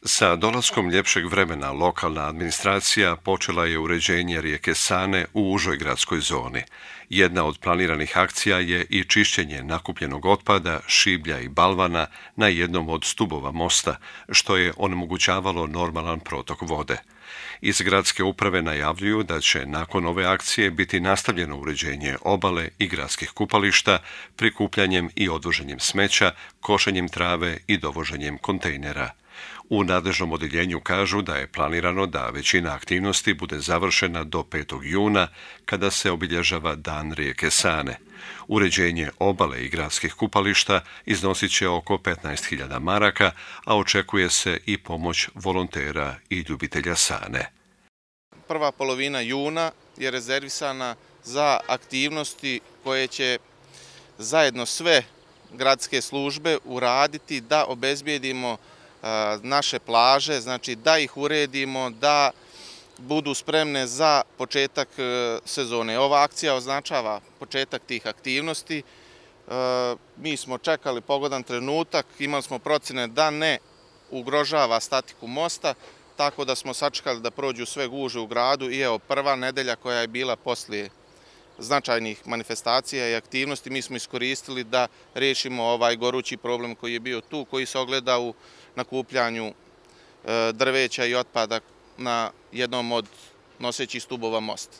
Sa dolaskom ljepšeg vremena lokalna administracija počela je uređenje rijeke Sane u užoj gradskoj zoni. Jedna od planiranih akcija je i čišćenje nakupljenog otpada, šiblja i balvana na jednom od stubova mosta, što je onemogućavalo normalan protok vode. Iz gradske uprave najavljuju da će nakon ove akcije biti nastavljeno uređenje obale i gradskih kupališta, prikupljanjem i odvoženjem smeća, košenjem trave i dovoženjem kontejnera. U nadležnom odeljenju kažu da je planirano da većina aktivnosti bude završena do 5. juna, kada se obilježava Dan rijeke Sane – Uređenje obale i gradskih kupališta iznosit će oko 15.000 maraka, a očekuje se i pomoć volontera i ljubitelja sane. Prva polovina juna je rezervisana za aktivnosti koje će zajedno sve gradske službe uraditi da obezbijedimo naše plaže, znači da ih uredimo, da izgledamo budu spremne za početak e, sezone. Ova akcija označava početak tih aktivnosti. E, mi smo čekali pogodan trenutak, imali smo procene da ne ugrožava statiku mosta, tako da smo sačekali da prođu sve guže u gradu i evo prva nedelja koja je bila poslije značajnih manifestacija i aktivnosti, mi smo iskoristili da rešimo ovaj gorući problem koji je bio tu, koji se ogleda u nakupljanju e, drveća i otpada na jednom od nosećih stubova mosta.